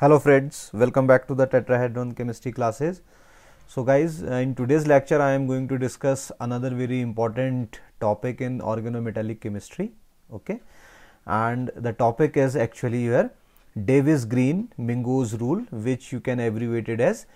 hello friends welcome back to the tetrahedron chemistry classes so guys uh, in today's lecture i am going to discuss another very important topic in organometallic chemistry okay and the topic is actually your davis green mingos rule which you can it as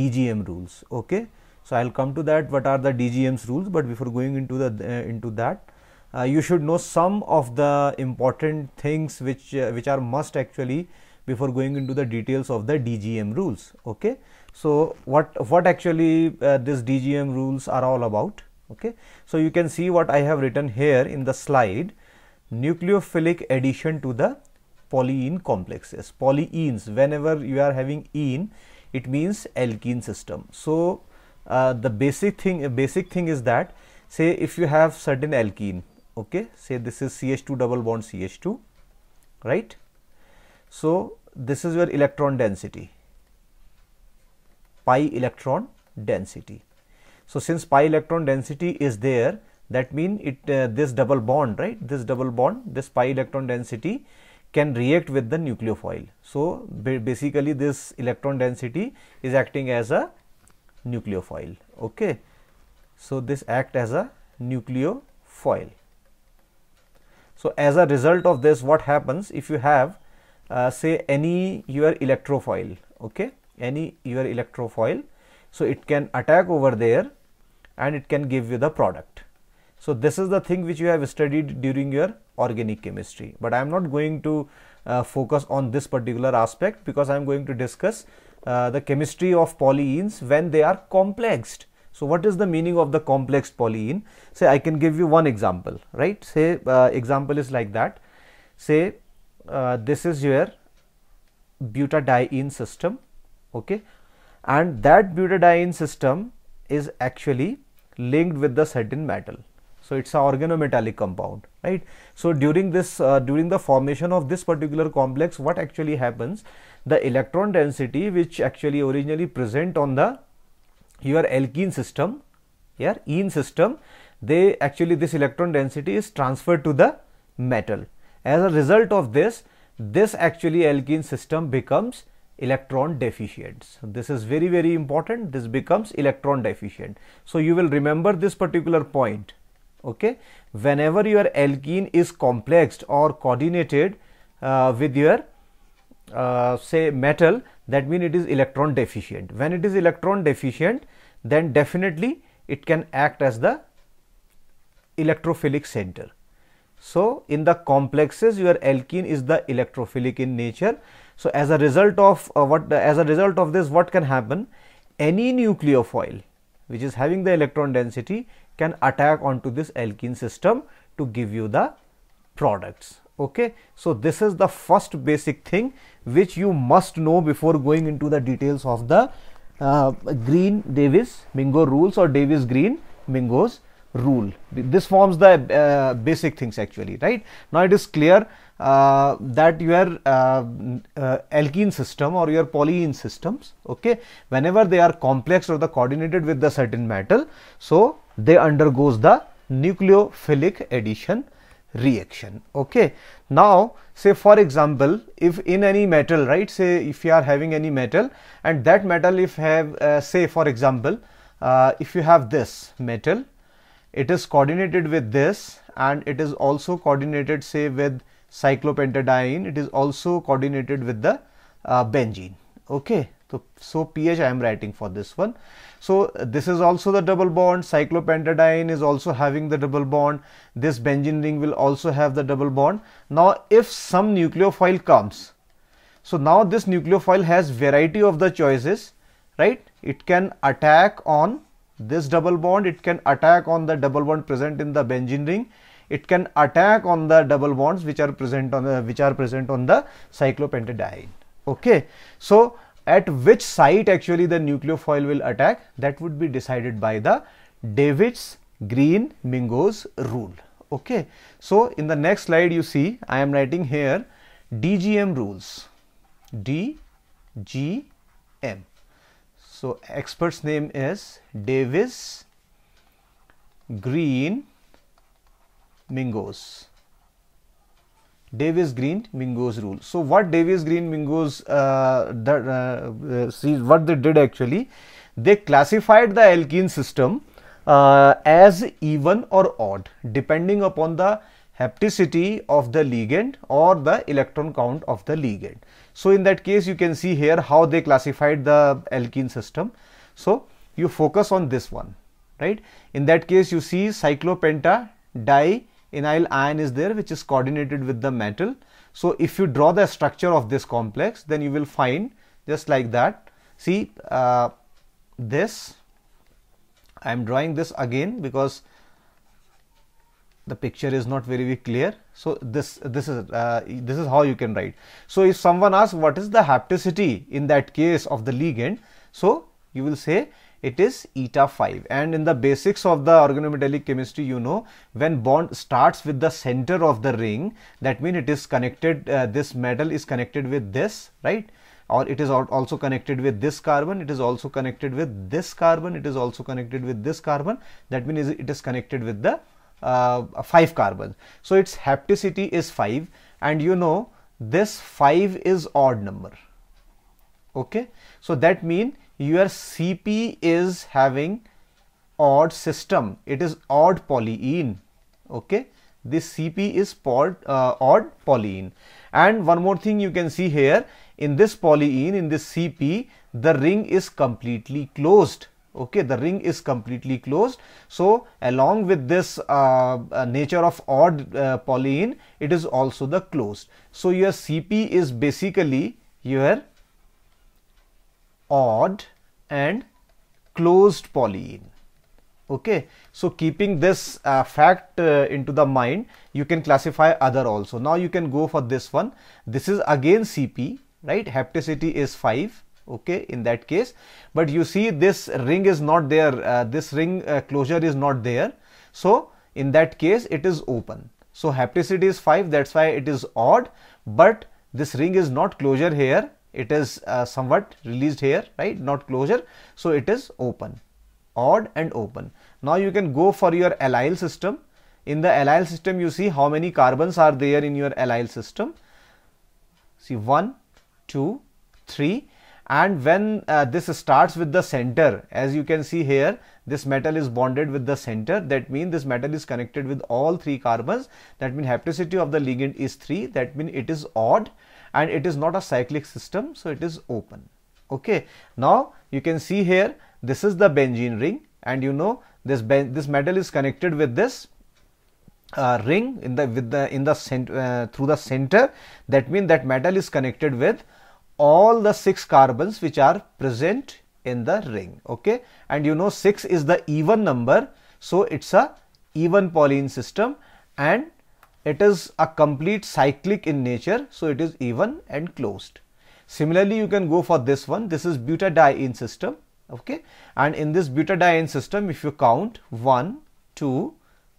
dgm rules okay so i'll come to that what are the dgm's rules but before going into the uh, into that uh, you should know some of the important things which uh, which are must actually before going into the details of the DGM rules. Okay. So, what, what actually uh, this DGM rules are all about? Okay. So, you can see what I have written here in the slide nucleophilic addition to the polyene complexes, polyenes whenever you are having ene it means alkene system. So, uh, the basic thing basic thing is that say if you have certain alkene okay say this is CH2 double bond CH2 right so, this is your electron density pi electron density. So, since pi electron density is there that mean it uh, this double bond right this double bond this pi electron density can react with the nucleophile. So, basically this electron density is acting as a nucleophile. Okay. So, this act as a nucleophile. So, as a result of this what happens if you have uh, say any your electrophile, okay any your electrophile, so it can attack over there and it can give you the product so this is the thing which you have studied during your organic chemistry but i am not going to uh, focus on this particular aspect because i am going to discuss uh, the chemistry of polyenes when they are complexed so what is the meaning of the complex polyene say i can give you one example right say uh, example is like that say uh, this is your butadiene system okay and that butadiene system is actually linked with the certain metal so it's an organometallic compound right so during this uh, during the formation of this particular complex what actually happens the electron density which actually originally present on the your alkene system here ene system they actually this electron density is transferred to the metal as a result of this, this actually alkene system becomes electron deficient. So this is very very important. This becomes electron deficient. So you will remember this particular point. Okay, whenever your alkene is complexed or coordinated uh, with your uh, say metal, that means it is electron deficient. When it is electron deficient, then definitely it can act as the electrophilic center. So, in the complexes your alkene is the electrophilic in nature. So, as a result of uh, what as a result of this what can happen any nucleophile which is having the electron density can attack onto this alkene system to give you the products. Okay. So, this is the first basic thing which you must know before going into the details of the uh, green Davis Mingo rules or Davis Green Mingo's rule. This forms the uh, basic things actually, right? Now it is clear uh, that your uh, uh, alkene system or your polyene systems, okay, whenever they are complex or the coordinated with the certain metal, so they undergoes the nucleophilic addition reaction okay now say for example if in any metal right say if you are having any metal and that metal if have uh, say for example uh, if you have this metal it is coordinated with this and it is also coordinated say with cyclopentadiene it is also coordinated with the uh, benzene okay so, so ph i am writing for this one so this is also the double bond cyclopentadiene is also having the double bond this benzene ring will also have the double bond now if some nucleophile comes so now this nucleophile has variety of the choices right it can attack on this double bond it can attack on the double bond present in the benzene ring it can attack on the double bonds which are present on the which are present on the cyclopentadiene okay so at which site actually the nucleophile will attack that would be decided by the davids green mingos rule okay so in the next slide you see i am writing here dgm rules dgm so, expert's name is Davis Green Mingos. Davis Green Mingos rule. So, what Davis Green Mingos uh, that, uh, uh, see what they did actually, they classified the alkene system uh, as even or odd depending upon the hapticity of the ligand or the electron count of the ligand. So, in that case you can see here how they classified the alkene system. So, you focus on this one right. In that case you see cyclopenta dienyl ion is there which is coordinated with the metal. So, if you draw the structure of this complex then you will find just like that see uh, this I am drawing this again because the picture is not very, very clear so this this is uh, this is how you can write so if someone asks what is the hapticity in that case of the ligand so you will say it is eta 5 and in the basics of the organometallic chemistry you know when bond starts with the center of the ring that means it is connected uh, this metal is connected with this right or it is also connected with this carbon it is also connected with this carbon it is also connected with this carbon that means it is connected with the uh, 5 carbons. So its hapticity is 5 and you know this 5 is odd number. Okay. So that means your CP is having odd system. It is odd polyene. Okay. This CP is pod, uh, odd polyene. And one more thing you can see here in this polyene, in this CP, the ring is completely closed okay the ring is completely closed so along with this uh, uh, nature of odd uh, polyene it is also the closed so your cp is basically your odd and closed polyene okay so keeping this uh, fact uh, into the mind you can classify other also now you can go for this one this is again cp right hapticity is 5 okay in that case but you see this ring is not there uh, this ring uh, closure is not there so in that case it is open so hapticity is 5 that's why it is odd but this ring is not closure here it is uh, somewhat released here right not closure so it is open odd and open now you can go for your allyl system in the allyl system you see how many carbons are there in your allyl system see 1 2 3 and when uh, this starts with the center as you can see here this metal is bonded with the center that means this metal is connected with all three carbons that means hapticity of the ligand is 3 that means it is odd and it is not a cyclic system so it is open okay now you can see here this is the benzene ring and you know this this metal is connected with this uh, ring in the with the in the cent uh, through the center that means that metal is connected with all the six carbons which are present in the ring. Okay. And you know 6 is the even number. So it's a even polyene system and it is a complete cyclic in nature. So it is even and closed. Similarly, you can go for this one. This is butadiene system. Okay. And in this butadiene system, if you count 1, 2,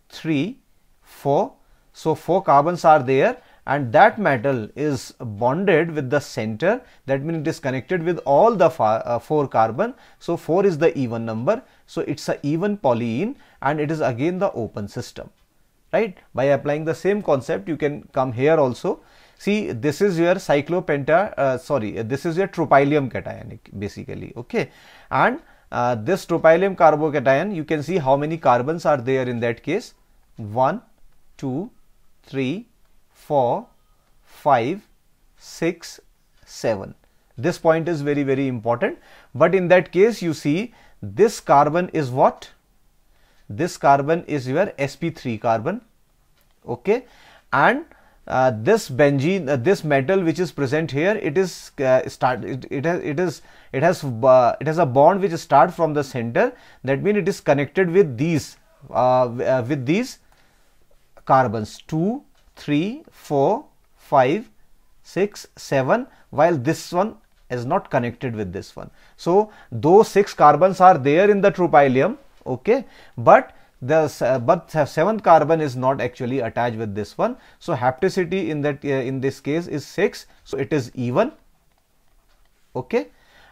3, 4. So 4 carbons are there and that metal is bonded with the center that means it is connected with all the uh, 4 carbon. So, 4 is the even number. So, it is a even polyene and it is again the open system right. By applying the same concept you can come here also see this is your cyclopenta uh, sorry this is your tropylium cationic basically okay and uh, this tropylium carbocation you can see how many carbons are there in that case 1 2 3 4, 5, 6, 7. This point is very, very important. But in that case, you see this carbon is what? This carbon is your sp3 carbon. Okay. And uh, this benzene, uh, this metal which is present here, it is uh, start. It, it has it is it has uh, it has a bond which start from the center. That means it is connected with these uh, uh, with these carbons 2, 3, 4, 5, 6, 7 while this one is not connected with this one. So, those 6 carbons are there in the tropylium okay, but the uh, but seventh carbon is not actually attached with this one. So, hapticity in that uh, in this case is 6. So, it is even okay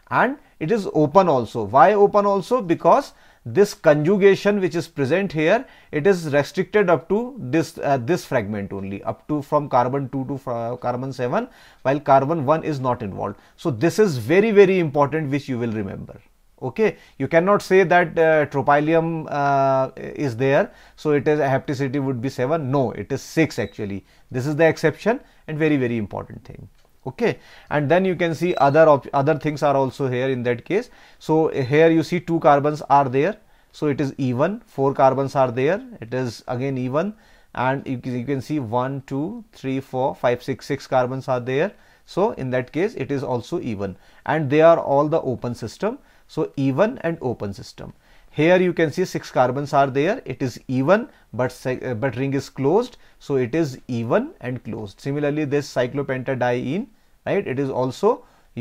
and it is open also. Why open also? Because this conjugation which is present here, it is restricted up to this, uh, this fragment only, up to from carbon 2 to carbon 7, while carbon 1 is not involved. So, this is very, very important which you will remember okay you cannot say that uh, tropylium uh, is there so it is hapticity would be 7 no it is 6 actually this is the exception and very very important thing okay and then you can see other other things are also here in that case so here you see two carbons are there so it is even four carbons are there it is again even and you, you can see one two three four five six six carbons are there so in that case it is also even and they are all the open system so even and open system here you can see six carbons are there it is even but but ring is closed so it is even and closed similarly this cyclopentadiene right it is also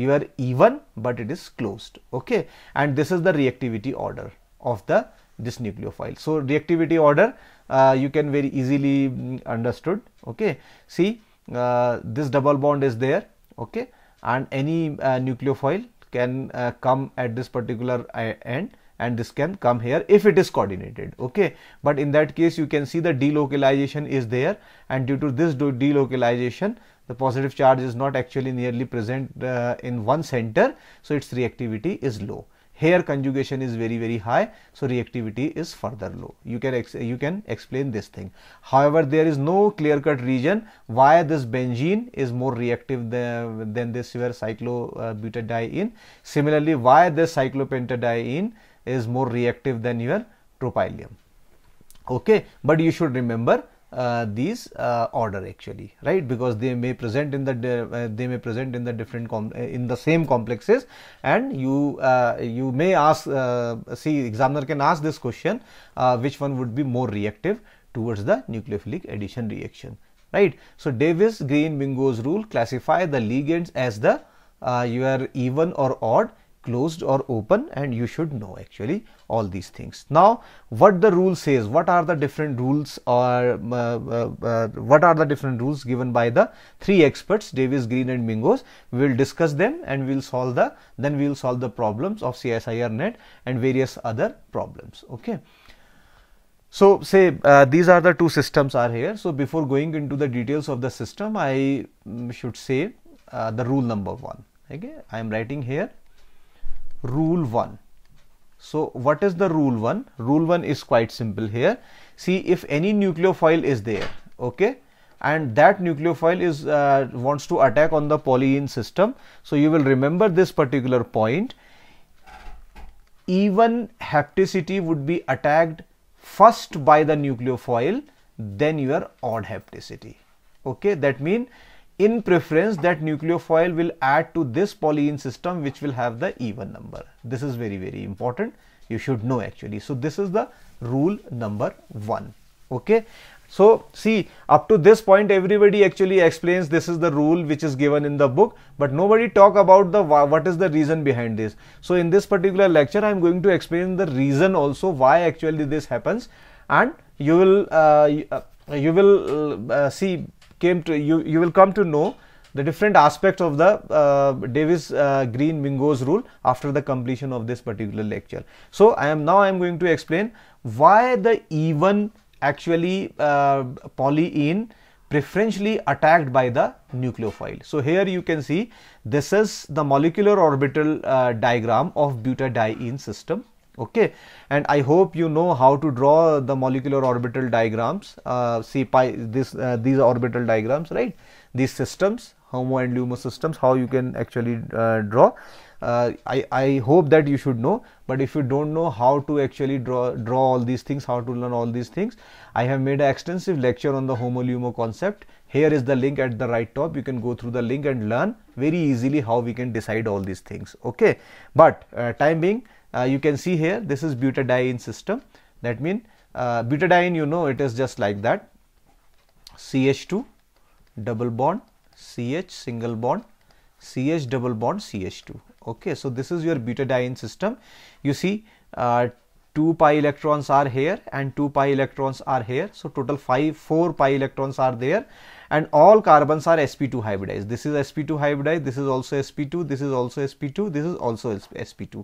you are even but it is closed okay and this is the reactivity order of the this nucleophile so reactivity order uh, you can very easily mm, understood okay see uh, this double bond is there okay and any uh, nucleophile can uh, come at this particular uh, end and this can come here if it is coordinated okay but in that case you can see the delocalization is there and due to this delocalization the positive charge is not actually nearly present uh, in one center, so its reactivity is low. Here conjugation is very very high, so reactivity is further low. You can you can explain this thing. However, there is no clear cut reason why this benzene is more reactive than, than this where cyclobutadiene. Similarly, why this cyclopentadiene is more reactive than your tropylium. Okay, but you should remember uh, these uh, order actually right because they may present in the uh, they may present in the different uh, in the same complexes and you uh, you may ask see examiner can ask this question which one would be more reactive towards the nucleophilic addition reaction right so davis green mingos rule classify the ligands as the you are even or odd closed or open and you should know actually all these things. Now what the rule says, what are the different rules or uh, uh, uh, what are the different rules given by the three experts Davis, Green and Mingos. We will discuss them and we will solve the then we will solve the problems of CSIR net and various other problems. Okay. So say uh, these are the two systems are here. So before going into the details of the system, I um, should say uh, the rule number one. Okay, I am writing here rule 1. So what is the rule 1? Rule 1 is quite simple here. See if any nucleophile is there, okay, and that nucleophile is uh, wants to attack on the polyene system. So you will remember this particular point. Even hapticity would be attacked first by the nucleophile, then your odd hapticity. Okay, that means in preference that nucleophile will add to this polyene system which will have the even number. This is very very important you should know actually. So, this is the rule number 1. Okay. So, see up to this point everybody actually explains this is the rule which is given in the book, but nobody talk about the what is the reason behind this. So, in this particular lecture I am going to explain the reason also why actually this happens and you will uh, you uh, will uh, see came to you you will come to know the different aspects of the uh, Davis uh, Green Mingos rule after the completion of this particular lecture. So I am now I am going to explain why the even actually uh, polyene preferentially attacked by the nucleophile. So here you can see this is the molecular orbital uh, diagram of butadiene system okay and i hope you know how to draw the molecular orbital diagrams uh, see pi this uh, these orbital diagrams right these systems homo and lumo systems how you can actually uh, draw uh, I, I hope that you should know but if you don't know how to actually draw draw all these things how to learn all these things i have made an extensive lecture on the homo lumo concept here is the link at the right top you can go through the link and learn very easily how we can decide all these things okay but uh, time being uh, you can see here this is butadiene system that means uh, butadiene you know it is just like that CH2 double bond CH single bond CH double bond CH2. Okay, so this is your butadiene system. You see, uh, two pi electrons are here and two pi electrons are here. So total five, four pi electrons are there, and all carbons are sp2 hybridized this is sp2 hybridized this is also sp2 this is also sp2 this is also sp2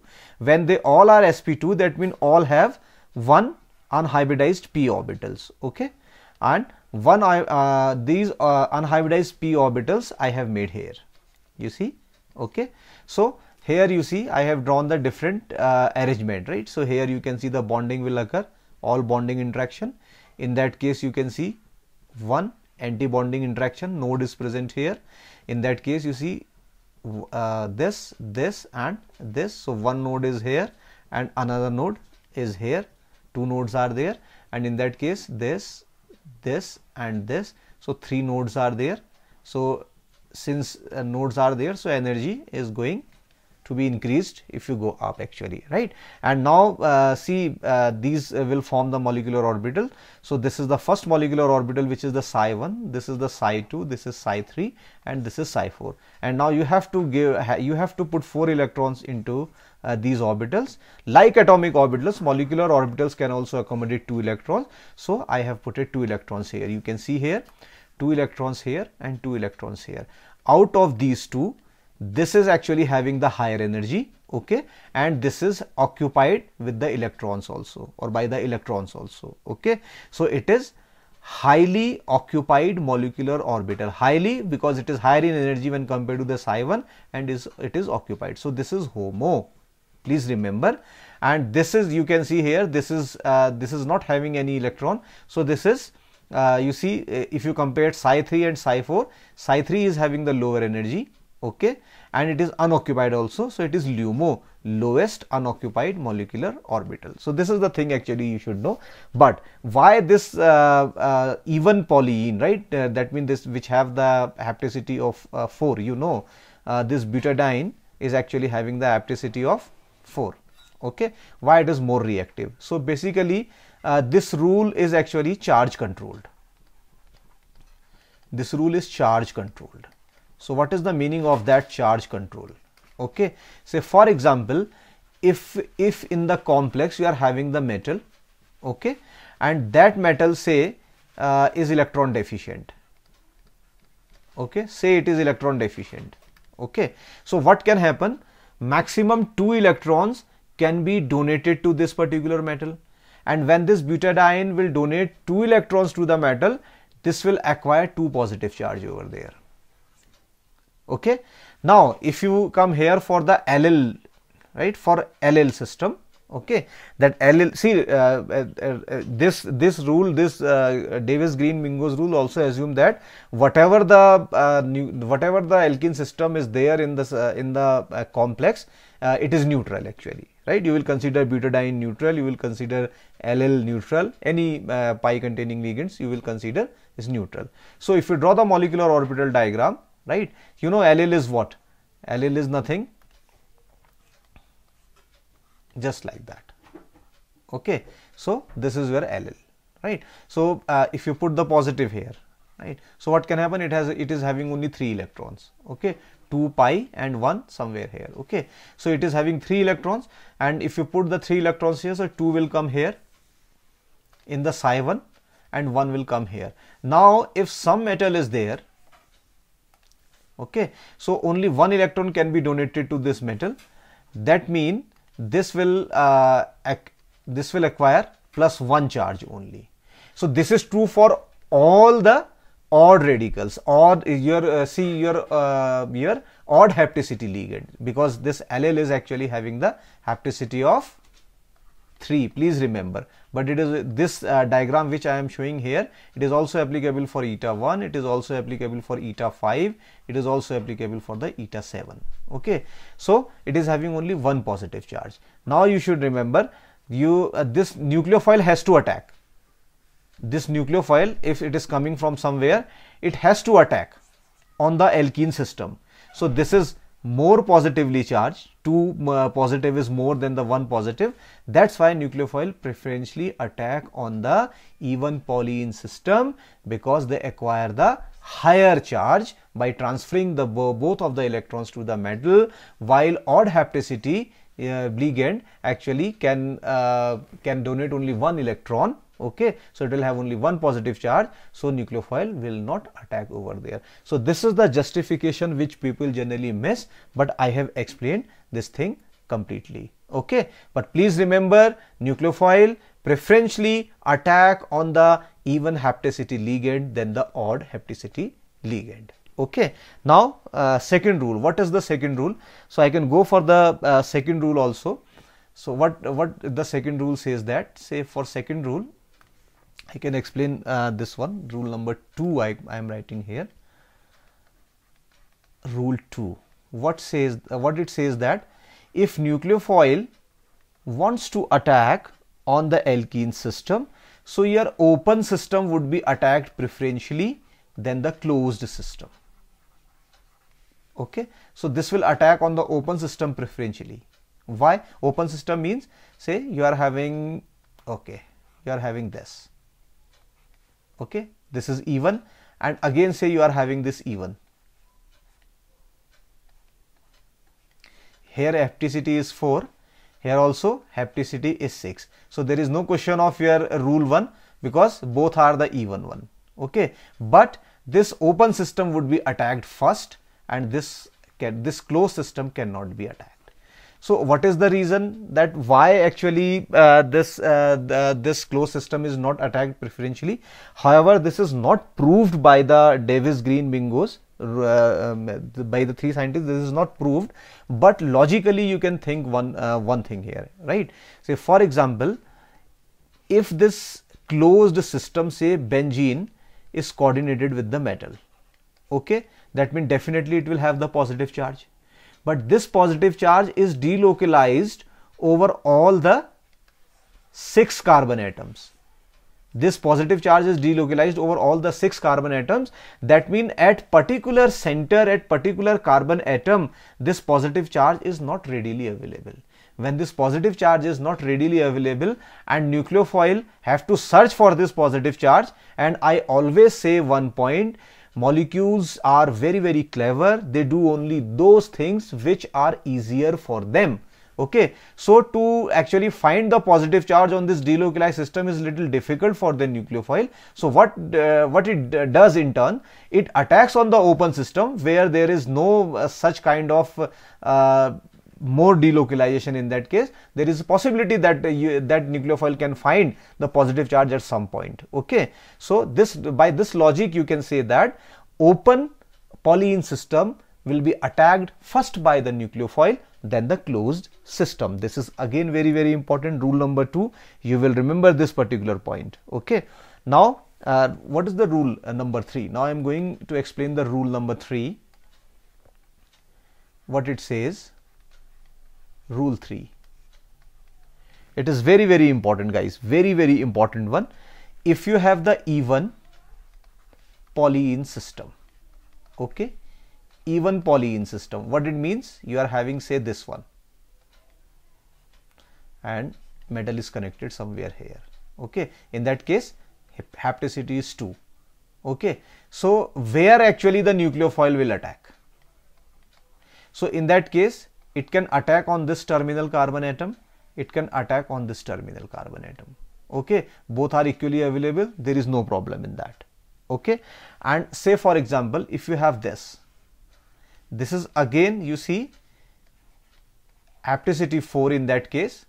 when they all are sp2 that means all have one unhybridized p orbitals okay and one uh, uh, these uh, unhybridized p orbitals i have made here you see okay so here you see i have drawn the different uh, arrangement right so here you can see the bonding will occur all bonding interaction in that case you can see one anti-bonding interaction node is present here. In that case, you see uh, this, this and this. So, one node is here and another node is here. Two nodes are there and in that case, this, this and this. So, three nodes are there. So, since uh, nodes are there, so energy is going to be increased if you go up actually right and now uh, see uh, these uh, will form the molecular orbital so this is the first molecular orbital which is the psi 1 this is the psi 2 this is psi 3 and this is psi 4 and now you have to give you have to put four electrons into uh, these orbitals like atomic orbitals molecular orbitals can also accommodate two electrons so i have put it two electrons here you can see here two electrons here and two electrons here out of these two this is actually having the higher energy okay and this is occupied with the electrons also or by the electrons also okay so it is highly occupied molecular orbital highly because it is higher in energy when compared to the psi 1 and is it is occupied so this is homo please remember and this is you can see here this is uh, this is not having any electron so this is uh, you see uh, if you compare psi 3 and psi 4 psi 3 is having the lower energy okay and it is unoccupied also so it is LUMO lowest unoccupied molecular orbital so this is the thing actually you should know but why this uh, uh, even polyene right uh, that means this which have the hapticity of uh, 4 you know uh, this butadiene is actually having the hapticity of 4 okay why it is more reactive so basically uh, this rule is actually charge controlled this rule is charge controlled so, what is the meaning of that charge control? Okay. Say for example, if, if in the complex you are having the metal okay, and that metal say uh, is electron deficient. Okay. Say it is electron deficient. Okay. So, what can happen? Maximum 2 electrons can be donated to this particular metal and when this butadiene will donate 2 electrons to the metal, this will acquire 2 positive charge over there okay now if you come here for the ll right for ll system okay that ll see uh, uh, uh, this this rule this uh, davis green mingos rule also assume that whatever the uh, new, whatever the alkene system is there in this uh, in the complex it is neutral actually right you will consider butadiene neutral you will consider ll neutral any pi containing ligands you will consider is neutral so if you draw the molecular orbital diagram right? You know allele is what? Allele is nothing, just like that. Okay, so this is where allele, right? So uh, if you put the positive here, right? So what can happen? It has it is having only three electrons. Okay, 2 pi and 1 somewhere here okay so it is having 3 electrons and if you put the 3 electrons here so 2 will come here in the psi 1 and 1 will come here now if some metal is there okay so only one electron can be donated to this metal that mean this will uh, this will acquire plus one charge only so this is true for all the odd radicals odd your uh, see your uh, your odd hapticity ligand because this allele is actually having the hapticity of 3 please remember but it is this uh, diagram which I am showing here it is also applicable for eta 1 it is also applicable for eta 5 it is also applicable for the eta 7 okay so it is having only one positive charge now you should remember you uh, this nucleophile has to attack this nucleophile if it is coming from somewhere it has to attack on the alkene system so this is more positively charged, 2 uh, positive is more than the 1 positive. That's why nucleophile preferentially attack on the even polyene system because they acquire the higher charge by transferring the both of the electrons to the metal while odd hapticity uh, ligand actually can uh, can donate only one electron okay so it will have only one positive charge so nucleophile will not attack over there so this is the justification which people generally miss but i have explained this thing completely okay but please remember nucleophile preferentially attack on the even hapticity ligand than the odd hapticity ligand okay now uh, second rule what is the second rule so i can go for the uh, second rule also so what what the second rule says that say for second rule I can explain uh, this one rule number 2 I, I am writing here rule 2 what says uh, what it says that if nucleophile wants to attack on the alkene system so your open system would be attacked preferentially than the closed system okay so this will attack on the open system preferentially why open system means say you are having okay you are having this okay this is even and again say you are having this even here hepticity is 4 here also hepticity is 6 so there is no question of your rule 1 because both are the even one okay but this open system would be attacked first and this can, this closed system cannot be attacked so what is the reason that why actually uh, this uh, the, this closed system is not attacked preferentially? However, this is not proved by the Davis Green Bingos uh, um, by the three scientists. This is not proved, but logically you can think one uh, one thing here, right? Say for example, if this closed system say benzene is coordinated with the metal, okay, that means definitely it will have the positive charge but this positive charge is delocalized over all the six carbon atoms. This positive charge is delocalized over all the six carbon atoms. That means at particular center, at particular carbon atom, this positive charge is not readily available. When this positive charge is not readily available and nucleophile have to search for this positive charge and I always say one point molecules are very very clever they do only those things which are easier for them okay so to actually find the positive charge on this delocalized system is little difficult for the nucleophile so what uh, what it does in turn it attacks on the open system where there is no uh, such kind of uh, more delocalization in that case there is a possibility that uh, you, that nucleophile can find the positive charge at some point okay so this by this logic you can say that open polyene system will be attacked first by the nucleophile then the closed system. This is again very very important rule number 2 you will remember this particular point okay. Now uh, what is the rule uh, number 3 now I am going to explain the rule number 3 what it says rule 3 it is very very important guys very very important one if you have the even polyene system okay even polyene system what it means you are having say this one and metal is connected somewhere here okay in that case hapticity is 2 okay so where actually the nucleophile will attack so in that case it can attack on this terminal carbon atom it can attack on this terminal carbon atom okay both are equally available there is no problem in that okay and say for example if you have this this is again you see apticity 4 in that case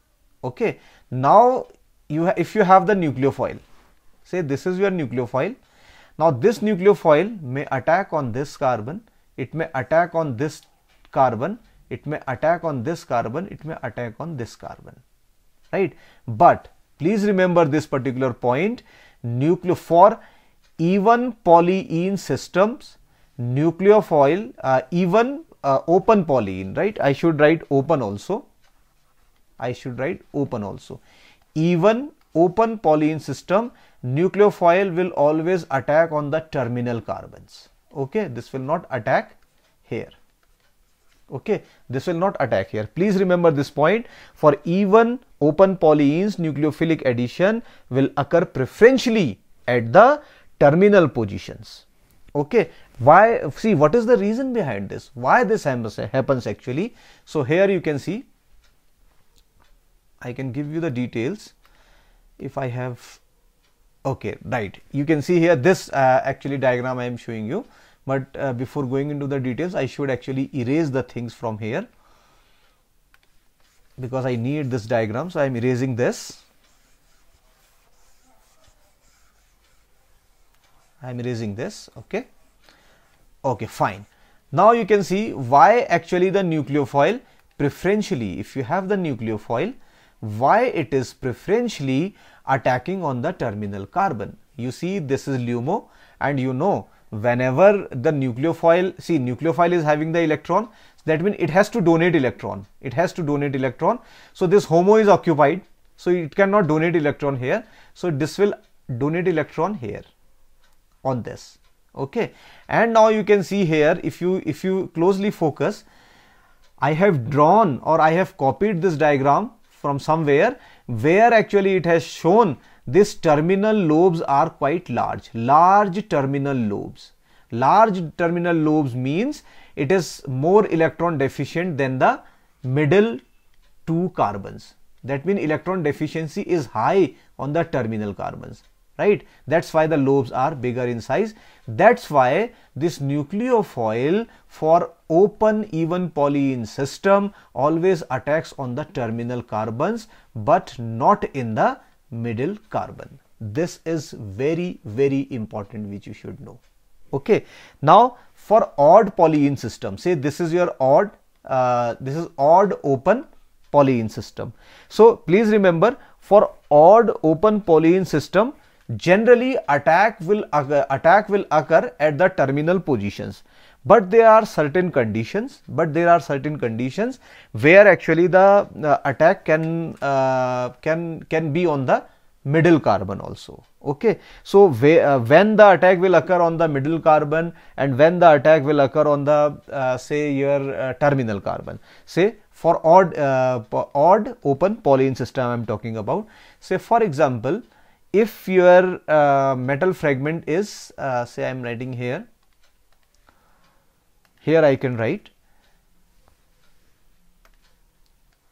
okay now you if you have the nucleophile say this is your nucleophile now this nucleophile may attack on this carbon it may attack on this carbon it may attack on this carbon, it may attack on this carbon, right? But please remember this particular point, nucleophile even polyene systems, nucleophile, uh, even uh, open polyene, right? I should write open also. I should write open also. Even open polyene system, nucleophile will always attack on the terminal carbons. Okay, this will not attack here okay this will not attack here please remember this point for even open polyenes nucleophilic addition will occur preferentially at the terminal positions okay why see what is the reason behind this why this happens actually so here you can see i can give you the details if i have okay right you can see here this uh, actually diagram i am showing you but uh, before going into the details I should actually erase the things from here because I need this diagram so I am erasing this I am erasing this okay okay fine now you can see why actually the nucleophile preferentially if you have the nucleophile why it is preferentially attacking on the terminal carbon you see this is LUMO and you know whenever the nucleophile, see nucleophile is having the electron, that means it has to donate electron. It has to donate electron. So this HOMO is occupied. So it cannot donate electron here. So this will donate electron here on this. Okay. And now you can see here, if you, if you closely focus, I have drawn or I have copied this diagram from somewhere where actually it has shown this terminal lobes are quite large, large terminal lobes. Large terminal lobes means it is more electron deficient than the middle two carbons. That means electron deficiency is high on the terminal carbons, right? That's why the lobes are bigger in size. That's why this nucleofoil for open even polyene system always attacks on the terminal carbons but not in the middle carbon. This is very, very important which you should know. Okay. Now for odd polyene system, say this is your odd, uh, this is odd open polyene system. So please remember for odd open polyene system, generally attack will uh, attack will occur at the terminal positions but there are certain conditions but there are certain conditions where actually the uh, attack can uh, can can be on the middle carbon also okay so uh, when the attack will occur on the middle carbon and when the attack will occur on the uh, say your uh, terminal carbon say for odd uh, odd open polyene system i'm talking about say for example if your metal fragment is say i'm writing here here I can write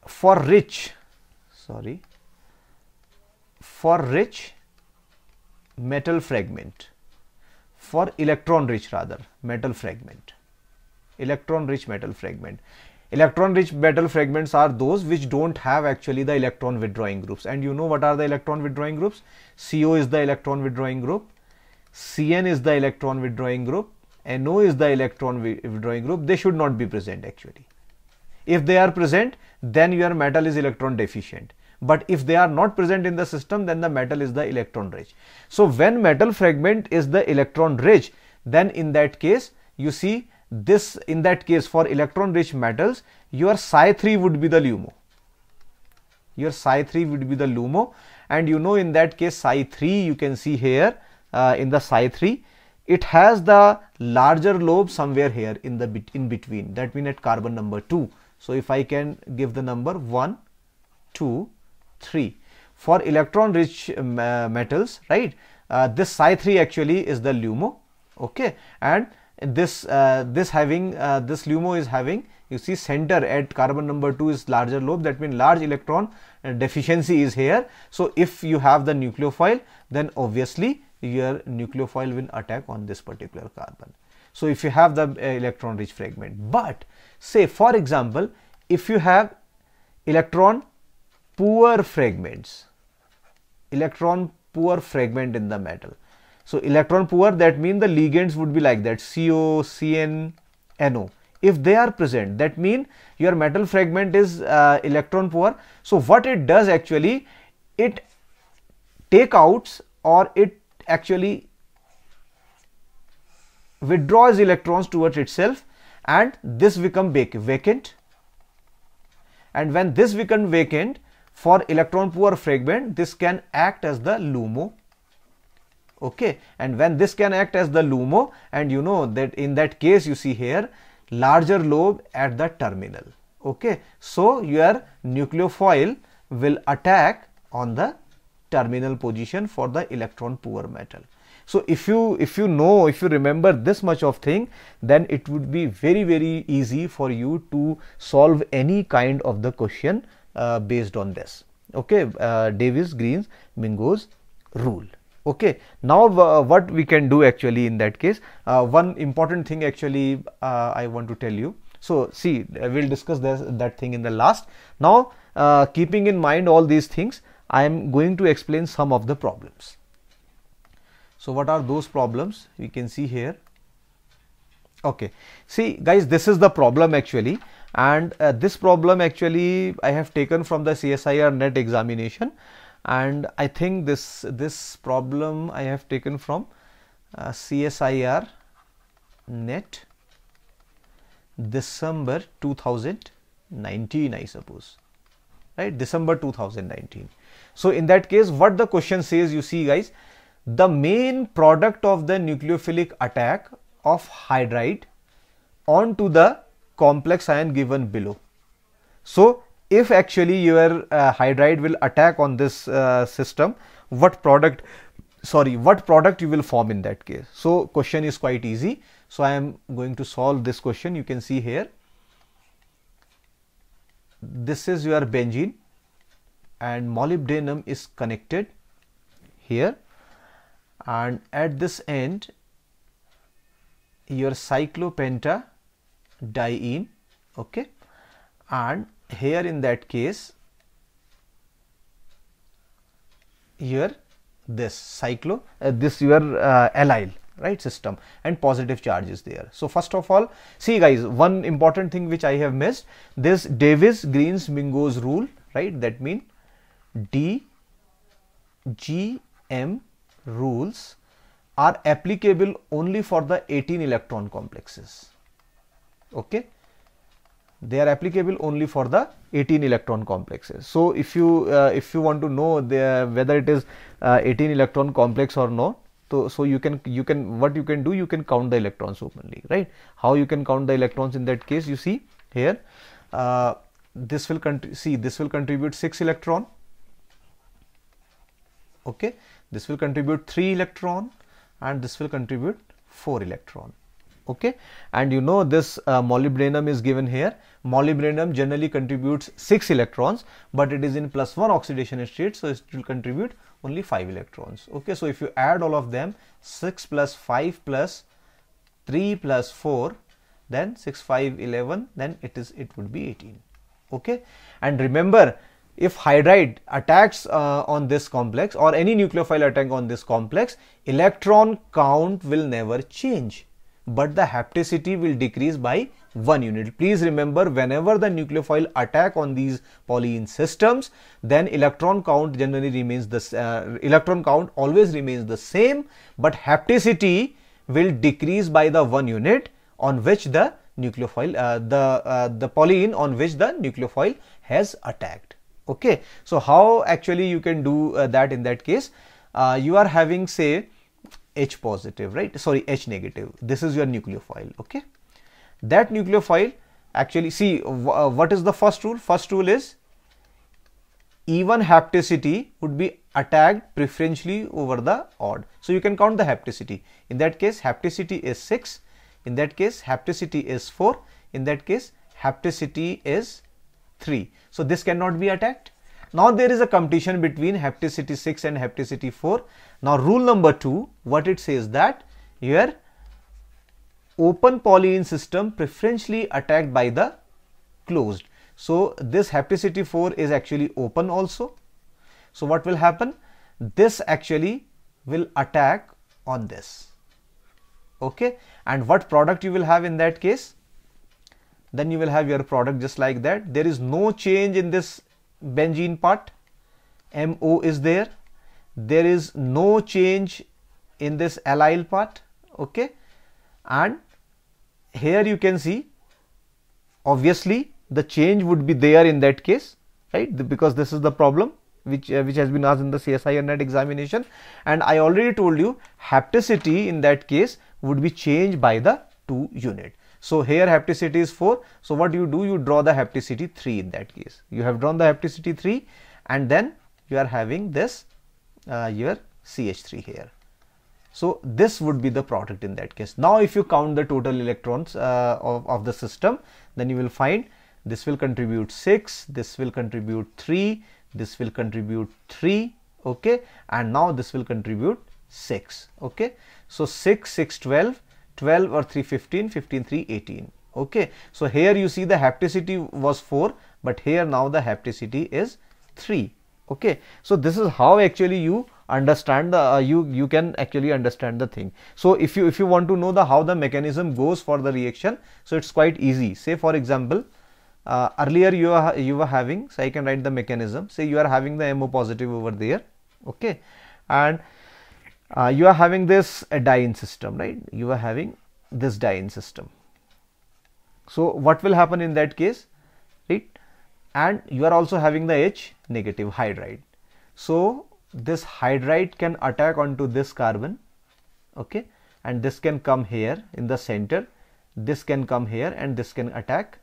for rich sorry for rich metal fragment for electron rich rather metal fragment electron rich metal fragment electron rich metal fragments are those which don't have actually the electron withdrawing groups and you know what are the electron withdrawing groups co is the electron withdrawing group cn is the electron withdrawing group NO is the electron withdrawing group, they should not be present actually. If they are present, then your metal is electron deficient. But if they are not present in the system, then the metal is the electron rich. So, when metal fragment is the electron rich, then in that case, you see this in that case for electron rich metals, your psi 3 would be the LUMO. Your psi 3 would be the LUMO and you know in that case psi 3 you can see here uh, in the psi 3 it has the larger lobe somewhere here in the bit in between that means at carbon number 2 so if i can give the number 1 2 3 for electron rich uh, metals right uh, this psi 3 actually is the LUMO okay and this uh, this having uh, this LUMO is having you see center at carbon number 2 is larger lobe that means large electron uh, deficiency is here. So, if you have the nucleophile then obviously your nucleophile will attack on this particular carbon. So, if you have the uh, electron rich fragment, but say for example, if you have electron poor fragments, electron poor fragment in the metal. So, electron poor that means the ligands would be like that CO, CN, NO. If they are present that means your metal fragment is uh, electron poor. So, what it does actually it take outs or it actually withdraws electrons towards itself and this become vacant and when this become vacant for electron poor fragment this can act as the LUMO okay and when this can act as the LUMO and you know that in that case you see here larger lobe at the terminal okay so your nucleophile will attack on the terminal position for the electron poor metal. So if you if you know if you remember this much of thing then it would be very very easy for you to solve any kind of the question uh, based on this okay uh, Davis Green's Mingo's rule okay now uh, what we can do actually in that case uh, one important thing actually uh, I want to tell you so see we'll discuss this, that thing in the last now uh, keeping in mind all these things I am going to explain some of the problems. So, what are those problems? We can see here. Okay. See guys, this is the problem actually and uh, this problem actually I have taken from the CSIR net examination and I think this, this problem I have taken from uh, CSIR net December 2019 I suppose, right December 2019 so in that case, what the question says, you see guys, the main product of the nucleophilic attack of hydride onto the complex ion given below. So if actually your uh, hydride will attack on this uh, system, what product, sorry, what product you will form in that case. So question is quite easy. So I am going to solve this question. You can see here, this is your benzene and molybdenum is connected here and at this end your cyclopentadiene okay and here in that case here this cyclo uh, this your uh, allyl right system and positive charge is there. So, first of all see guys one important thing which I have missed this Davis Green's Mingo's rule right that mean DGM rules are applicable only for the 18 electron complexes. Okay? They are applicable only for the 18 electron complexes. So, if you uh, if you want to know the, whether it is uh, 18 electron complex or no, so, so you can you can what you can do you can count the electrons openly right how you can count the electrons in that case you see here uh, this will see this will contribute 6 electron okay this will contribute 3 electron and this will contribute 4 electron okay and you know this uh, molybdenum is given here molybdenum generally contributes 6 electrons but it is in plus 1 oxidation state so it will contribute only 5 electrons okay so if you add all of them 6 plus 5 plus 3 plus 4 then 6 5 11 then it is it would be 18 okay and remember if hydride attacks uh, on this complex or any nucleophile attack on this complex, electron count will never change, but the hapticity will decrease by one unit. Please remember whenever the nucleophile attack on these polyene systems, then electron count generally remains the uh, electron count always remains the same, but hapticity will decrease by the one unit on which the nucleophile uh, the uh, the polyene on which the nucleophile has attacked okay so how actually you can do uh, that in that case uh, you are having say h positive right sorry h negative this is your nucleophile okay that nucleophile actually see uh, what is the first rule first rule is even hapticity would be attacked preferentially over the odd so you can count the hapticity in that case hapticity is 6 in that case hapticity is 4 in that case hapticity is 3 so this cannot be attacked. Now there is a competition between hepticity 6 and hepticity 4. Now rule number 2, what it says that here open polyene system preferentially attacked by the closed. So this hepticity 4 is actually open also. So what will happen? This actually will attack on this. Okay. And what product you will have in that case? then you will have your product just like that there is no change in this benzene part mo is there there is no change in this allyl part okay and here you can see obviously the change would be there in that case right because this is the problem which uh, which has been asked in the CSI net examination and I already told you hapticity in that case would be changed by the 2 unit so, here hapticity is 4. So, what you do? You draw the hapticity 3 in that case. You have drawn the hapticity 3 and then you are having this uh, your CH3 here. So, this would be the product in that case. Now, if you count the total electrons uh, of, of the system, then you will find this will contribute 6, this will contribute 3, this will contribute 3, okay, and now this will contribute 6, okay. So, 6, 6, 12, 12 or 3 15, 15 3 18. Okay. So, here you see the hapticity was 4, but here now the hapticity is 3. Okay. So, this is how actually you understand the uh, you you can actually understand the thing. So, if you if you want to know the how the mechanism goes for the reaction, so it's quite easy. Say for example, uh, earlier you are you were having so I can write the mechanism. Say you are having the MO positive over there. Okay. And uh, you are having this a die-in system, right? You are having this die-in system. So what will happen in that case, right? And you are also having the H negative hydride. So this hydride can attack onto this carbon, okay? And this can come here in the center, this can come here and this can attack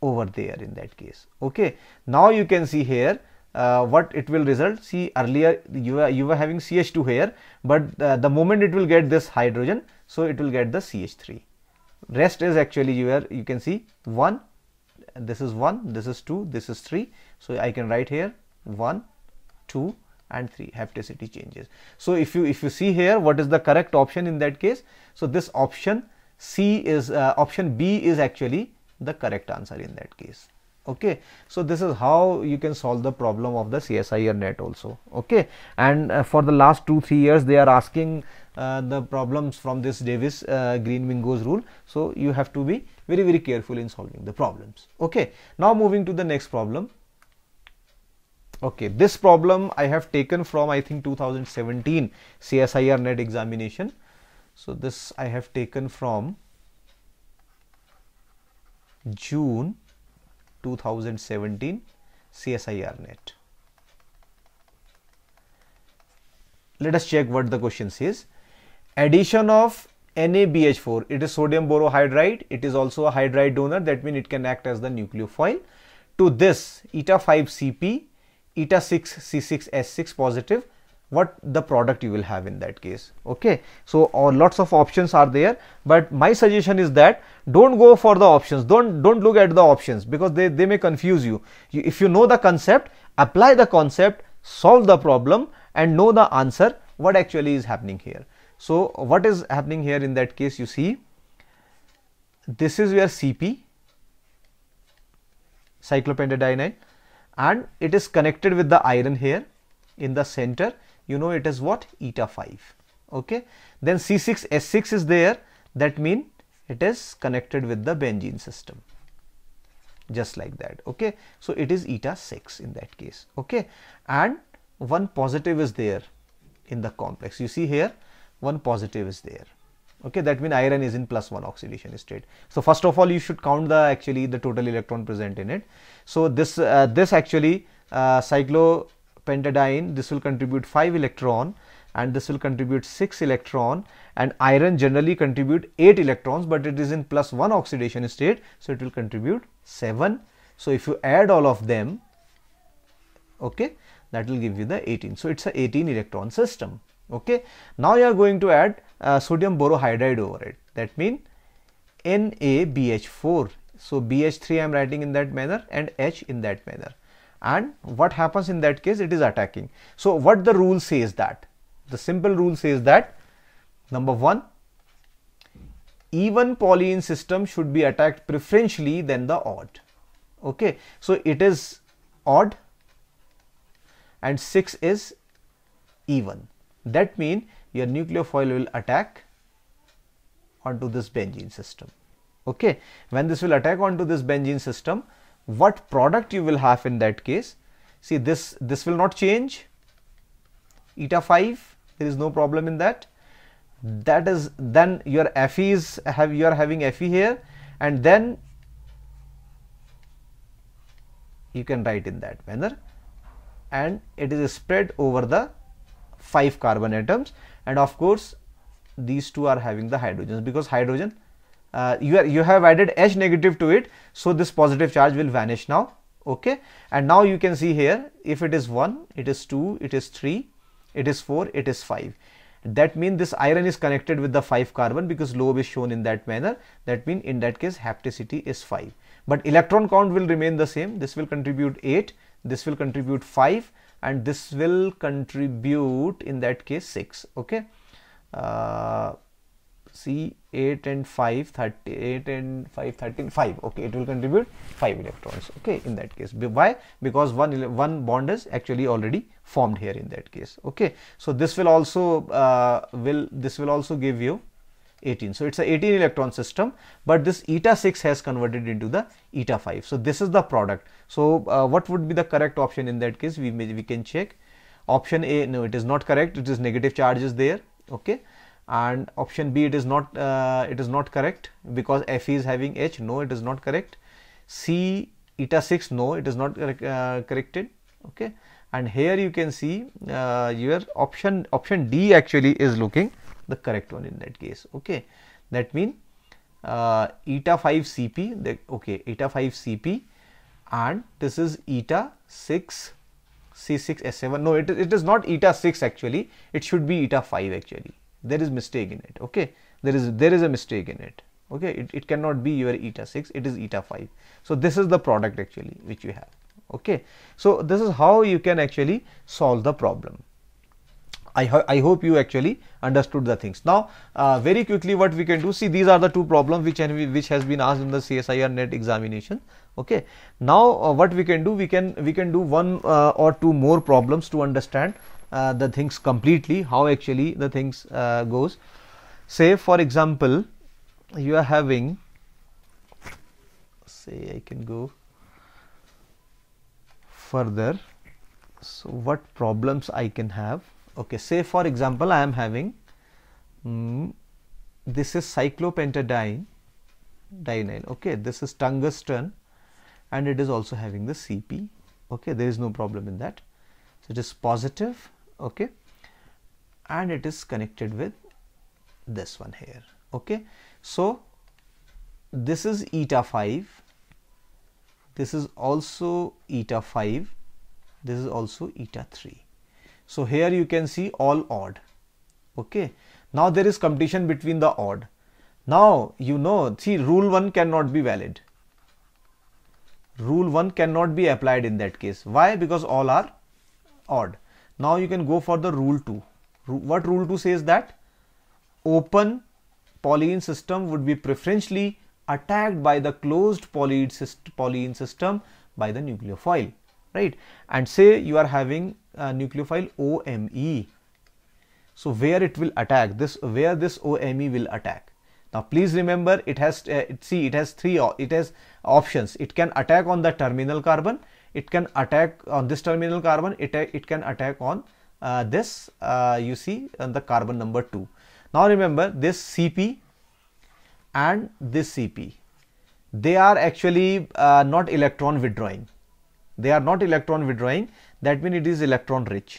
over there in that case, okay? Now you can see here uh, what it will result see earlier you were, you were having CH2 here but uh, the moment it will get this hydrogen so it will get the CH3 rest is actually you are you can see 1 this is 1 this is 2 this is 3 so I can write here 1 2 and 3 Hapticity changes so if you if you see here what is the correct option in that case so this option C is uh, option B is actually the correct answer in that case okay so this is how you can solve the problem of the csir net also okay and uh, for the last two three years they are asking uh, the problems from this davis uh, green mingos rule so you have to be very very careful in solving the problems okay now moving to the next problem okay this problem i have taken from i think 2017 csir net examination so this i have taken from june 2017 net. Let us check what the question says. Addition of NaBH4, it is sodium borohydride, it is also a hydride donor that means it can act as the nucleophile. To this eta 5 Cp, eta 6 C6S6 positive what the product you will have in that case okay so or uh, lots of options are there but my suggestion is that don't go for the options don't don't look at the options because they, they may confuse you. you if you know the concept apply the concept solve the problem and know the answer what actually is happening here so what is happening here in that case you see this is your cp cyclopentadiene, and it is connected with the iron here in the center you know it is what eta 5 okay then c6 s6 is there that mean it is connected with the benzene system just like that okay so it is eta 6 in that case okay and one positive is there in the complex you see here one positive is there okay that mean iron is in plus 1 oxidation state so first of all you should count the actually the total electron present in it so this uh, this actually uh, cyclo pentadiene this will contribute 5 electron and this will contribute 6 electron and iron generally contribute 8 electrons but it is in plus 1 oxidation state so it will contribute 7 so if you add all of them okay that will give you the 18 so it's a 18 electron system okay now you are going to add uh, sodium borohydride over it that means NaBH4 so BH3 I am writing in that manner and H in that manner and what happens in that case it is attacking so what the rule says that the simple rule says that number one even polyene system should be attacked preferentially than the odd okay so it is odd and 6 is even that means your nucleophile will attack onto this benzene system okay when this will attack onto this benzene system what product you will have in that case. See this, this will not change eta 5, there is no problem in that. That is then your Fe is have you are having Fe here and then you can write in that manner and it is spread over the 5 carbon atoms and of course these two are having the hydrogens because hydrogen uh, you, you have added H negative to it. So this positive charge will vanish now. Okay. And now you can see here, if it is 1, it is 2, it is 3, it is 4, it is 5. That means this iron is connected with the 5 carbon because lobe is shown in that manner. That means in that case hapticity is 5. But electron count will remain the same. This will contribute 8, this will contribute 5 and this will contribute in that case 6. Okay. Uh, C 8 and 5 30 8 and 5 13 5 okay it will contribute 5 electrons okay in that case why because one one bond is actually already formed here in that case okay so this will also uh, will this will also give you 18 so it's a 18 electron system but this eta 6 has converted into the eta 5 so this is the product so uh, what would be the correct option in that case we may we can check option a no it is not correct it is negative charges there okay and option B it is not uh, it is not correct because Fe is having H no it is not correct C eta 6 no it is not uh, corrected okay and here you can see uh, your option option D actually is looking the correct one in that case okay that means uh, eta 5 Cp okay eta 5 Cp and this is eta 6 C6S7 no it, it is not eta 6 actually it should be eta 5 actually there is mistake in it okay there is there is a mistake in it okay it, it cannot be your eta 6 it is eta 5 so this is the product actually which you have okay so this is how you can actually solve the problem I, ho I hope you actually understood the things. Now, uh, very quickly what we can do, see these are the two problems which, which has been asked in the CSIR NET examination. Okay. Now, uh, what we can do, we can, we can do one uh, or two more problems to understand uh, the things completely how actually the things uh, goes say for example you are having say I can go further so what problems I can have okay say for example I am having mm, this is cyclopentadiene dienyl okay this is tungsten and it is also having the CP okay there is no problem in that so it is positive okay and it is connected with this one here okay so this is eta 5 this is also eta 5 this is also eta 3 so here you can see all odd okay now there is competition between the odd now you know see rule 1 cannot be valid rule 1 cannot be applied in that case why because all are odd now you can go for the rule 2. What rule 2 says that open polyene system would be preferentially attacked by the closed polyene system by the nucleophile, right? And say you are having a nucleophile OME. So where it will attack this, where this OME will attack. Now please remember it has, uh, see it has three, it has options. It can attack on the terminal carbon, it can attack on this terminal carbon it, it can attack on uh, this uh, you see the carbon number 2 now remember this cp and this cp they are actually uh, not electron withdrawing they are not electron withdrawing that means it is electron rich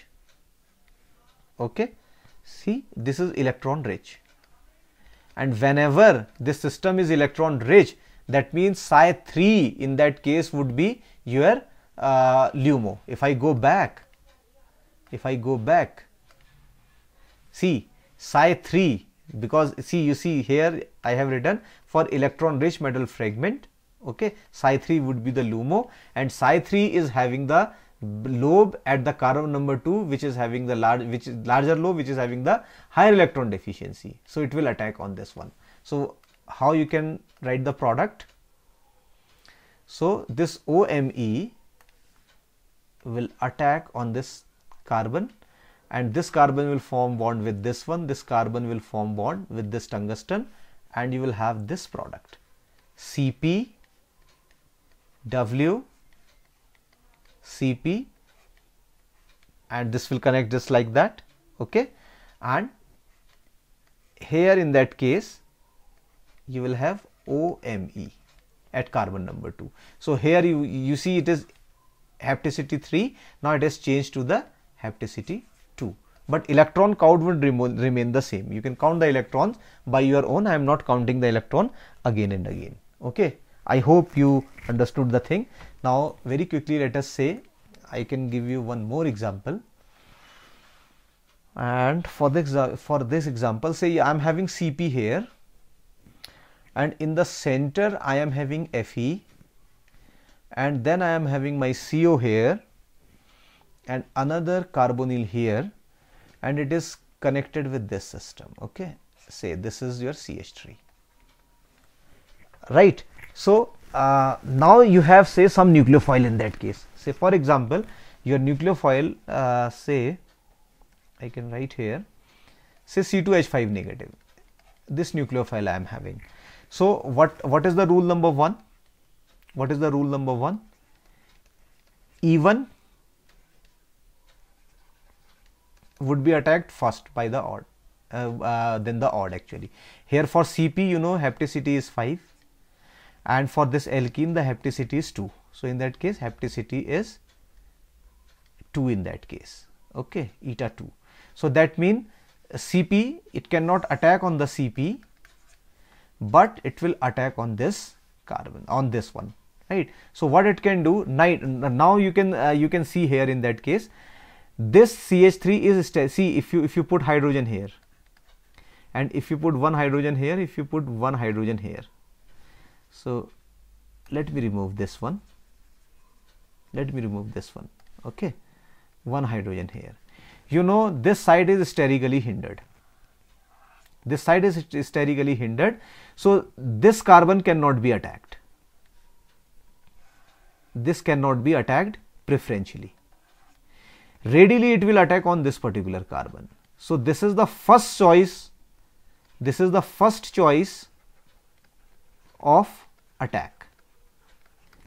okay see this is electron rich and whenever this system is electron rich that means psi 3 in that case would be your uh, Lumo. If I go back, if I go back, see psi 3 because see you see here I have written for electron rich metal fragment okay psi 3 would be the LUMO and psi 3 is having the lobe at the carbon number 2 which is having the large which is larger lobe which is having the higher electron deficiency. So, it will attack on this one. So, how you can write the product? So, this OME will attack on this carbon and this carbon will form bond with this one this carbon will form bond with this tungsten and you will have this product cp w cp and this will connect just like that okay and here in that case you will have ome at carbon number 2 so here you you see it is Hapticity 3 now it has changed to the hapticity 2 but electron count would remain the same you can count the electrons by your own i am not counting the electron again and again okay i hope you understood the thing now very quickly let us say i can give you one more example and for this uh, for this example say i am having cp here and in the center i am having fe and then I am having my CO here and another carbonyl here and it is connected with this system okay say this is your CH3 right so uh, now you have say some nucleophile in that case say for example your nucleophile uh, say I can write here say C2H5 negative this nucleophile I am having so what what is the rule number 1 what is the rule number one? Even would be attacked first by the odd, uh, uh, then the odd actually. Here for CP, you know, hepticity is 5 and for this alkene, the hepticity is 2. So, in that case, hepticity is 2 in that case, okay, eta 2. So, that means CP, it cannot attack on the CP, but it will attack on this carbon, on this one right so what it can do now you can uh, you can see here in that case this ch3 is see if you if you put hydrogen here and if you put one hydrogen here if you put one hydrogen here so let me remove this one let me remove this one okay one hydrogen here you know this side is sterically hindered this side is sterically hindered so this carbon cannot be attacked this cannot be attacked preferentially. Radially it will attack on this particular carbon. So this is the first choice, this is the first choice of attack.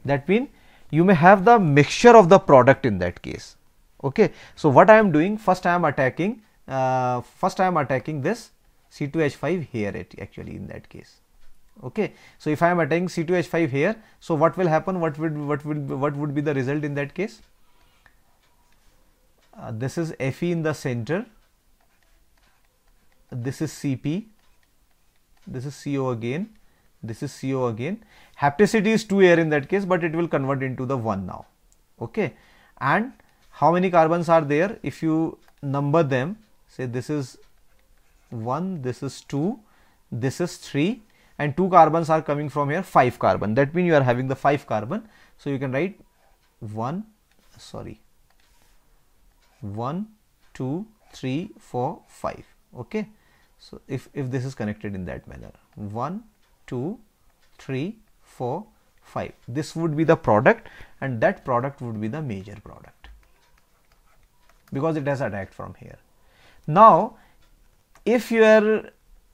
That means you may have the mixture of the product in that case. Okay. So what I am doing first I am attacking, uh, first I am attacking this C2H5 here it actually in that case okay so if i am attacking c2h5 here so what will happen what would what would what would be the result in that case uh, this is fe in the center this is cp this is co again this is co again hapticity is 2 here in that case but it will convert into the 1 now okay and how many carbons are there if you number them say this is 1 this is 2 this is 3 and two carbons are coming from here five carbon that means you are having the five carbon so you can write one sorry one two three four five okay so if if this is connected in that manner one two three four five this would be the product and that product would be the major product because it has attacked from here now if you are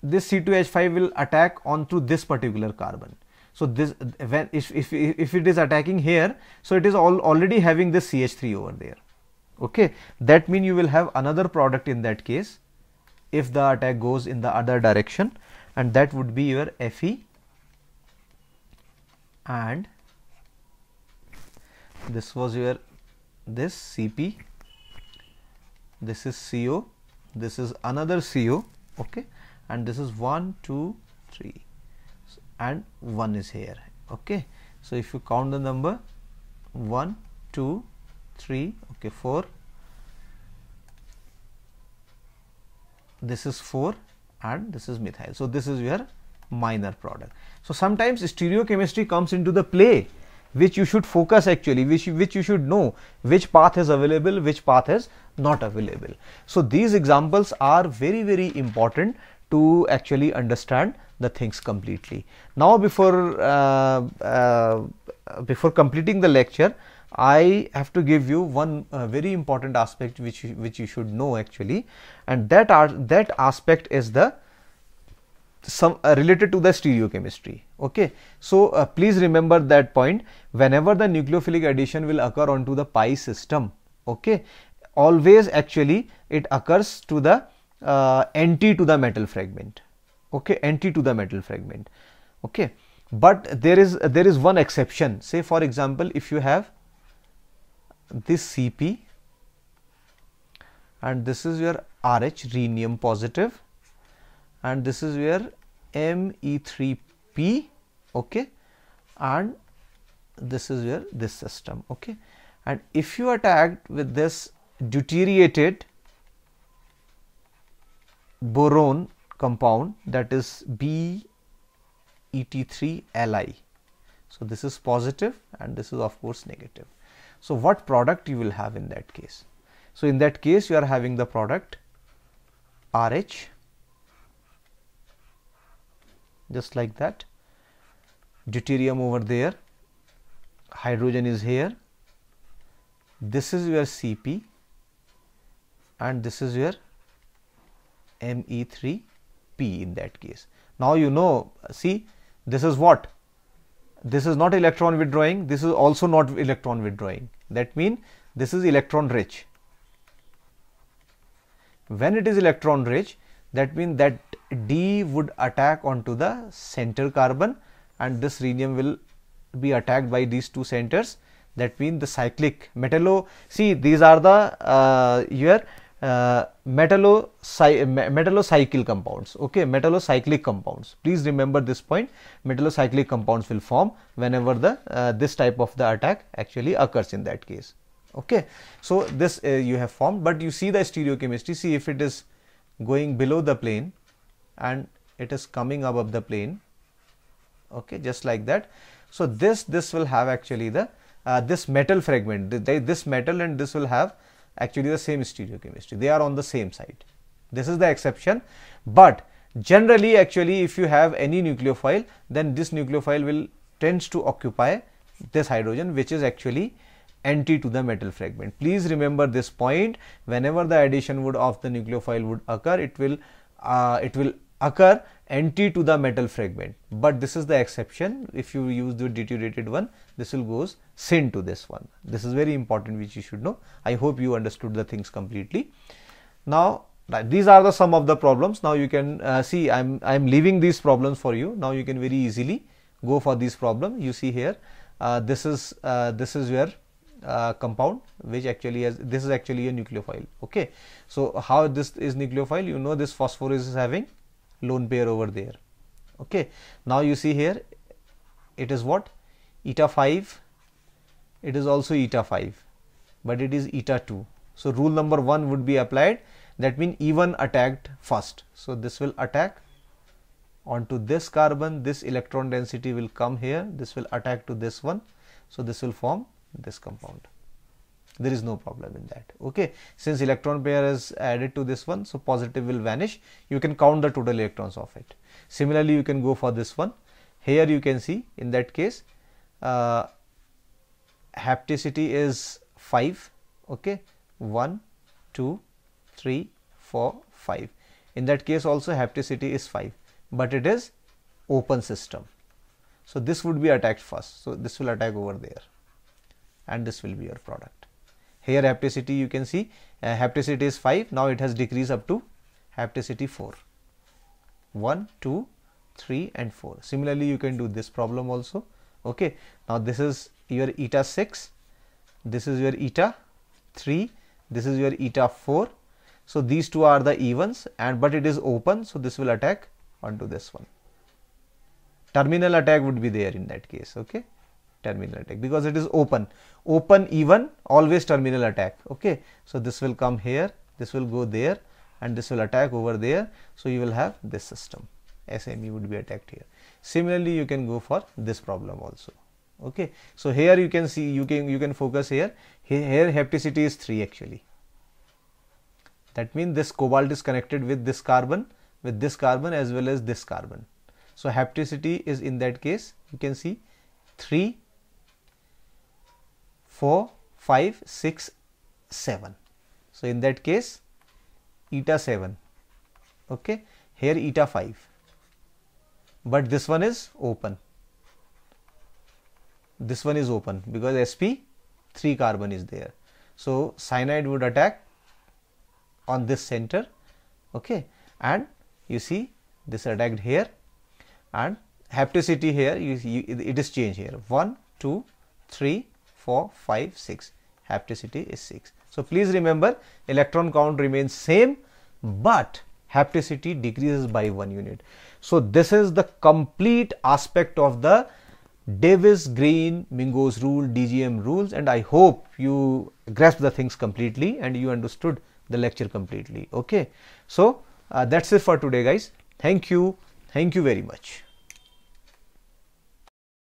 this C2H5 will attack on through this particular carbon. So this when if, if, if it is attacking here, so it is all already having this CH3 over there. Okay, that means you will have another product in that case if the attack goes in the other direction and that would be your Fe and this was your this Cp, this is CO, this is another CO. Okay and this is 1 2 3 and 1 is here okay so if you count the number 1 2 3 okay 4 this is 4 and this is methyl so this is your minor product so sometimes stereochemistry comes into the play which you should focus actually which which you should know which path is available which path is not available so these examples are very very important to actually understand the things completely. Now, before uh, uh, before completing the lecture, I have to give you one uh, very important aspect which which you should know actually, and that are that aspect is the some uh, related to the stereochemistry. Okay, so uh, please remember that point. Whenever the nucleophilic addition will occur onto the pi system, okay, always actually it occurs to the uh, entry to the metal fragment okay entry to the metal fragment okay but there is there is one exception say for example if you have this cp and this is your rh rhenium positive and this is your me3p okay and this is your this system okay and if you are tagged with this deuterated boron compound that is BET3Li. So this is positive and this is of course negative. So what product you will have in that case? So in that case you are having the product RH just like that deuterium over there hydrogen is here this is your Cp and this is your me3p in that case. Now you know, see, this is what? This is not electron withdrawing, this is also not electron withdrawing. That means this is electron rich. When it is electron rich, that means that D would attack onto the center carbon and this rhenium will be attacked by these two centers. That means the cyclic metallo, see these are the uh, uh, metallocy metallocycle compounds okay metallocyclic compounds please remember this point metallocyclic compounds will form whenever the uh, this type of the attack actually occurs in that case okay so this uh, you have formed but you see the stereochemistry see if it is going below the plane and it is coming above the plane okay just like that so this this will have actually the uh, this metal fragment this metal and this will have actually the same stereochemistry. They are on the same side. This is the exception. But generally actually if you have any nucleophile then this nucleophile will tends to occupy this hydrogen which is actually anti to the metal fragment. Please remember this point whenever the addition would of the nucleophile would occur it will uh, it will occur anti to the metal fragment but this is the exception if you use the deteriorated one this will goes sin to this one this is very important which you should know i hope you understood the things completely now these are the sum of the problems now you can uh, see i'm i'm leaving these problems for you now you can very easily go for these problem you see here uh, this is uh, this is your uh, compound which actually has this is actually a nucleophile okay so how this is nucleophile you know this phosphorus is having lone pair over there okay now you see here it is what eta 5 it is also eta 5 but it is eta 2 so rule number 1 would be applied that means e1 attacked first so this will attack onto this carbon this electron density will come here this will attack to this one so this will form this compound there is no problem in that okay since electron pair is added to this one so positive will vanish you can count the total electrons of it similarly you can go for this one here you can see in that case uh, hapticity is 5 okay 1 2 3 4 5 in that case also hapticity is 5 but it is open system so this would be attacked first so this will attack over there and this will be your product here hapticity you can see uh, hapticity is 5, now it has decreased up to hapticity 4. 1, 2, 3 and 4. Similarly, you can do this problem also. Okay. Now, this is your eta 6, this is your eta 3, this is your eta 4. So, these two are the evens and but it is open. So, this will attack onto this one. Terminal attack would be there in that case. Okay terminal attack because it is open open even always terminal attack okay so this will come here this will go there and this will attack over there so you will have this system sme would be attacked here similarly you can go for this problem also okay so here you can see you can you can focus here here hepticity is 3 actually that means this cobalt is connected with this carbon with this carbon as well as this carbon so hepticity is in that case you can see 3 4, 5, 6, 7. So, in that case eta 7, okay. here eta 5, but this one is open. This one is open because sp 3 carbon is there. So, cyanide would attack on this center okay. and you see this attacked here and hapticity here you, you, it is changed here 1, 2, 3, 4, 5, 6. Hapticity is 6. So, please remember electron count remains same, but hapticity decreases by 1 unit. So, this is the complete aspect of the Davis, Green, Mingo's rule, DGM rules and I hope you grasp the things completely and you understood the lecture completely. Okay. So, uh, that's it for today guys. Thank you. Thank you very much.